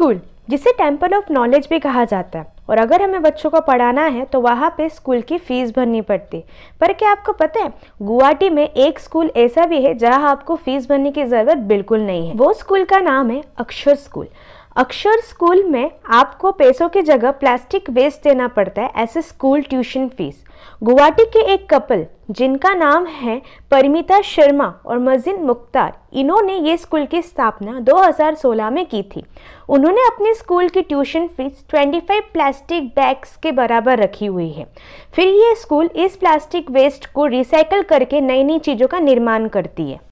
school जिसे temple of knowledge भी कहा जाता है और अगर हमें बच्चों को पढ़ाना है तो वहाँ पे स्कूल की फ़ीस भरनी पड़ती पर क्या आपको पता है गुवाहाटी में एक स्कूल ऐसा भी है जहाँ आपको फ़ीस भरने की ज़रूरत बिल्कुल नहीं है वो स्कूल का नाम है अक्षर स्कूल अक्षर स्कूल में आपको पैसों की जगह प्लास्टिक वेस्ट देना पड़ता है ऐसे स्कूल ट्यूशन फीस गुवाहाटी के एक कपल जिनका नाम है परिमिता शर्मा और मजिन मुख्तार इन्होंने ये स्कूल की स्थापना 2016 में की थी उन्होंने अपने स्कूल की ट्यूशन फीस 25 प्लास्टिक बैग्स के बराबर रखी हुई है फिर ये स्कूल इस प्लास्टिक वेस्ट को रिसाइकल करके नई नई चीज़ों का निर्माण करती है